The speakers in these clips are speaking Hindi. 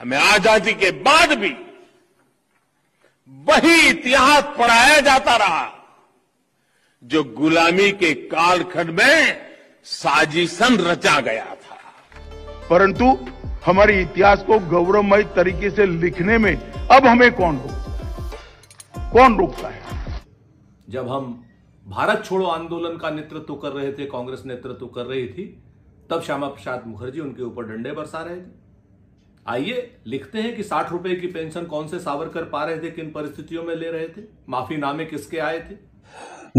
हमें आजादी के बाद भी वही इतिहास पढ़ाया जाता रहा जो गुलामी के कालखंड में साजिशन रचा गया था परंतु हमारे इतिहास को गौरवमय तरीके से लिखने में अब हमें कौन रोकता कौन रोकता है जब हम भारत छोड़ो आंदोलन का नेतृत्व कर रहे थे कांग्रेस नेतृत्व कर रही थी तब श्यामा प्रसाद मुखर्जी उनके ऊपर डंडे बरसा रहे थे आइए लिखते हैं कि साठ रुपए की पेंशन कौन से सावरकर पा रहे थे किन परिस्थितियों में ले रहे थे माफीनामे किसके आए थे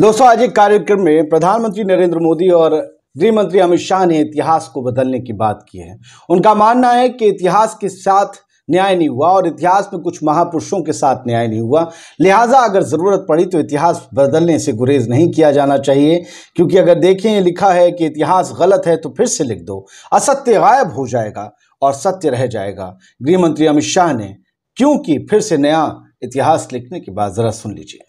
दोस्तों आज एक कार्यक्रम में प्रधानमंत्री नरेंद्र मोदी और गृह मंत्री अमित शाह ने इतिहास को बदलने की बात की है उनका मानना है कि इतिहास के साथ न्याय नहीं हुआ और इतिहास में कुछ महापुरुषों के साथ न्याय नहीं हुआ लिहाजा अगर ज़रूरत पड़ी तो इतिहास बदलने से गुरेज नहीं किया जाना चाहिए क्योंकि अगर देखें लिखा है कि इतिहास गलत है तो फिर से लिख दो असत्य गायब हो जाएगा और सत्य रह जाएगा गृहमंत्री अमित शाह ने क्योंकि फिर से नया इतिहास लिखने के बाद जरा सुन लीजिए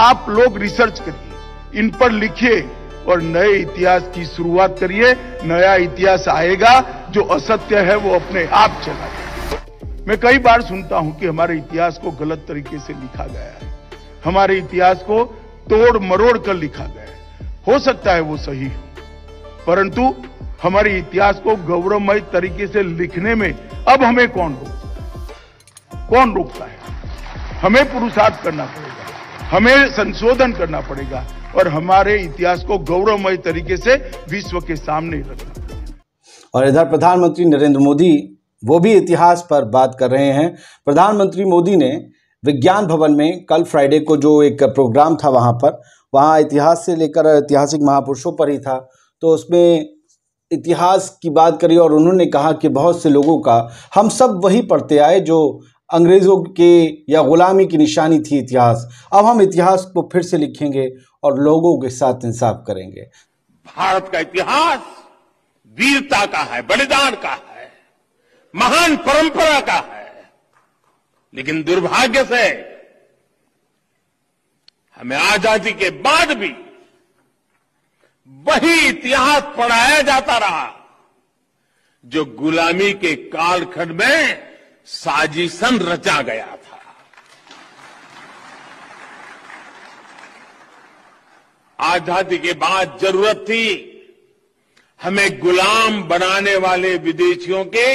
आप लोग रिसर्च करिए इन पर लिखिए और नए इतिहास की शुरुआत करिए नया इतिहास आएगा जो असत्य है वो अपने आप चला मैं कई बार सुनता हूं कि हमारे इतिहास को गलत तरीके से लिखा गया है हमारे इतिहास को तोड़ मरोड़ कर लिखा गया है हो सकता है वो सही हो परंतु हमारे इतिहास को गौरवमय तरीके से लिखने में अब हमें कौन रोक कौन रोकता है हमें पुरुषार्थ करना पड़ेगा हमें संशोधन करना पड़ेगा और हमारे इतिहास को गौरवमय तरीके से विश्व के सामने रखना और इधर प्रधानमंत्री नरेंद्र मोदी वो भी इतिहास पर बात कर रहे हैं प्रधानमंत्री मोदी ने विज्ञान भवन में कल फ्राइडे को जो एक प्रोग्राम था वहाँ पर वहाँ इतिहास से लेकर ऐतिहासिक महापुरुषों पर ही था तो उसमें इतिहास की बात करी और उन्होंने कहा कि बहुत से लोगों का हम सब वही पढ़ते आए जो अंग्रेज़ों के या ग़ुलामी की निशानी थी इतिहास अब हम इतिहास को फिर से लिखेंगे और लोगों के साथ इंसाफ करेंगे भारत का इतिहास वीरता का है बलिदान का है महान परंपरा का है लेकिन दुर्भाग्य से हमें आजादी के बाद भी वही इतिहास पढ़ाया जाता रहा जो गुलामी के कालखंड में साजिशन रचा गया था आजादी के बाद जरूरत थी हमें गुलाम बनाने वाले विदेशियों के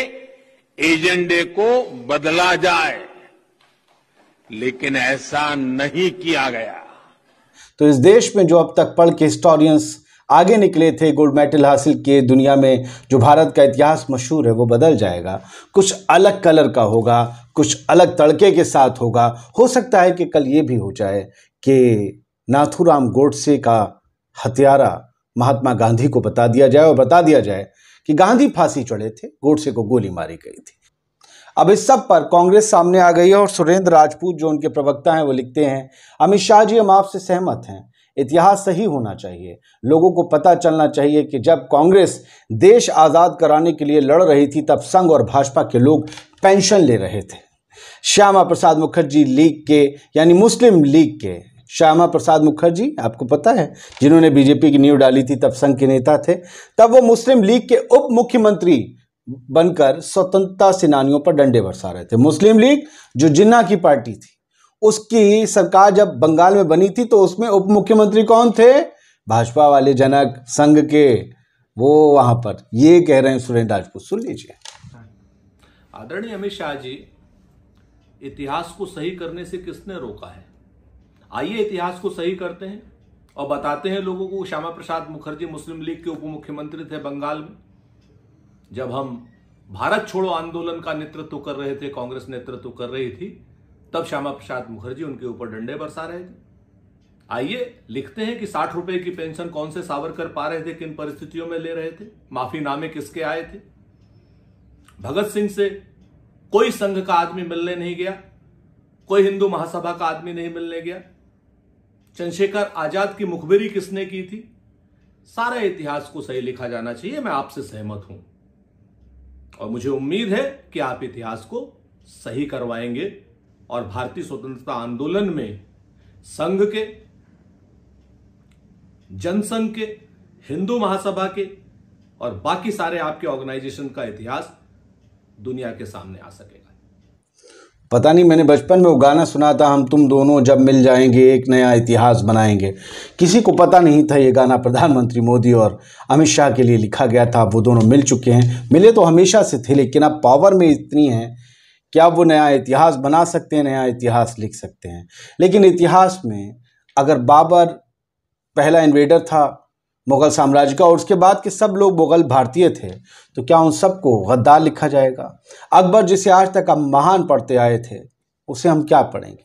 एजेंडे को बदला जाए लेकिन ऐसा नहीं किया गया तो इस देश में जो अब तक पढ़ के हिस्टोरियंस आगे निकले थे गोल्ड मेडल हासिल किए दुनिया में जो भारत का इतिहास मशहूर है वो बदल जाएगा कुछ अलग कलर का होगा कुछ अलग तड़के के साथ होगा हो सकता है कि कल ये भी हो जाए कि नाथूराम गोडसे का हत्यारा महात्मा गांधी को बता दिया जाए और बता दिया जाए कि गांधी फांसी चढ़े थे गोडसे को गोली मारी गई थी अब इस सब पर कांग्रेस सामने आ गई है और सुरेंद्र राजपूत जो उनके प्रवक्ता हैं वो लिखते हैं अमित शाह जी हम आपसे सहमत हैं इतिहास सही होना चाहिए लोगों को पता चलना चाहिए कि जब कांग्रेस देश आज़ाद कराने के लिए लड़ रही थी तब संघ और भाजपा के लोग पेंशन ले रहे थे श्यामा प्रसाद मुखर्जी लीग के यानी मुस्लिम लीग के श्यामा प्रसाद मुखर्जी आपको पता है जिन्होंने बीजेपी की नींव डाली थी तब संघ के नेता थे तब वो मुस्लिम लीग के उप मुख्यमंत्री बनकर स्वतंत्रता सेनानियों पर डंडे बरसा रहे थे मुस्लिम लीग जो जिन्ना की पार्टी थी उसकी सरकार जब बंगाल में बनी थी तो उसमें उप मुख्यमंत्री कौन थे भाजपा वाले जनक संघ के वो वहां पर ये कह रहे हैं सुरेंद्र राजपूत सुन लीजिए आदरणीय अमित शाह जी इतिहास को सही करने से किसने रोका है आइए इतिहास को सही करते हैं और बताते हैं लोगों को श्यामा प्रसाद मुखर्जी मुस्लिम लीग के उप मुख्यमंत्री थे बंगाल में जब हम भारत छोड़ो आंदोलन का नेतृत्व कर रहे थे कांग्रेस नेतृत्व कर रही थी तब श्यामा प्रसाद मुखर्जी उनके ऊपर डंडे बरसा रहे थे आइए लिखते हैं कि साठ रुपए की पेंशन कौन से सावरकर पा रहे थे किन परिस्थितियों में ले रहे थे माफीनामे किसके आए थे भगत सिंह से कोई संघ का आदमी मिलने नहीं गया कोई हिंदू महासभा का आदमी नहीं मिलने गया चंद्रशेखर आजाद की मुखबिरी किसने की थी सारा इतिहास को सही लिखा जाना चाहिए मैं आपसे सहमत हूं और मुझे उम्मीद है कि आप इतिहास को सही करवाएंगे और भारतीय स्वतंत्रता आंदोलन में संघ के जनसंघ के हिंदू महासभा के और बाकी सारे आपके ऑर्गेनाइजेशन का इतिहास दुनिया के सामने आ सकेगा पता नहीं मैंने बचपन में वो गाना सुना था हम तुम दोनों जब मिल जाएंगे एक नया इतिहास बनाएंगे किसी को पता नहीं था ये गाना प्रधानमंत्री मोदी और अमित शाह के लिए लिखा गया था वो दोनों मिल चुके हैं मिले तो हमेशा से थे लेकिन अब पावर में इतनी है कि अब वो नया इतिहास बना सकते हैं नया इतिहास लिख सकते हैं लेकिन इतिहास में अगर बाबर पहला इन्वेडर था मुग़ल साम्राज्य का और उसके बाद के सब लोग मुग़ल भारतीय थे तो क्या उन सबको गद्दार लिखा जाएगा अकबर जिसे आज तक हम महान पढ़ते आए थे उसे हम क्या पढ़ेंगे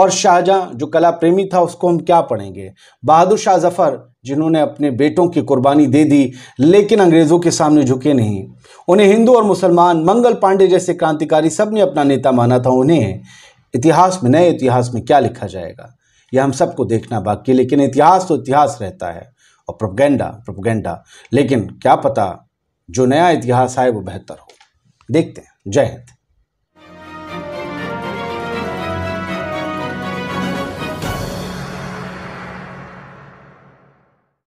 और शाहजहाँ जो कला प्रेमी था उसको हम क्या पढ़ेंगे बहादुर शाह जफ़र जिन्होंने अपने बेटों की कुर्बानी दे दी लेकिन अंग्रेज़ों के सामने झुके नहीं उन्हें हिंदू और मुसलमान मंगल पांडे जैसे क्रांतिकारी सब ने अपना नेता माना था उन्हें इतिहास में नए इतिहास में क्या लिखा जाएगा यह हम सबको देखना बाकी लेकिन इतिहास तो इतिहास रहता है और प्रोपगेंडा प्रोपगेंडा लेकिन क्या पता जो नया इतिहास आए वो बेहतर हो देखते हैं जय हिंद